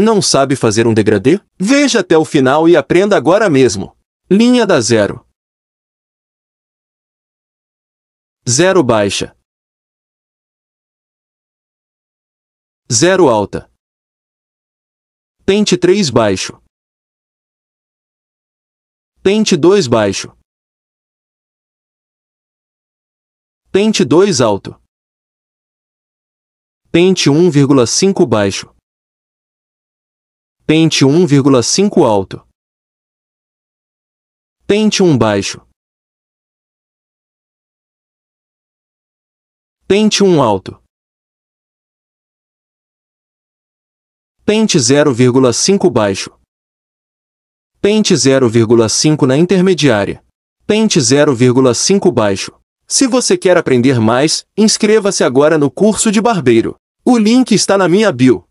Não sabe fazer um degradê? Veja até o final e aprenda agora mesmo. Linha da zero. Zero baixa. Zero alta. Tente três baixo. Tente dois baixo. Tente dois alto. Tente 1,5 baixo. Pente 1,5 alto. 1 baixo. 1 alto. Pente 0,5 baixo. Pente 0,5 na intermediária. Pente 0,5 baixo. Se você quer aprender mais, inscreva-se agora no curso de barbeiro. O link está na minha bio.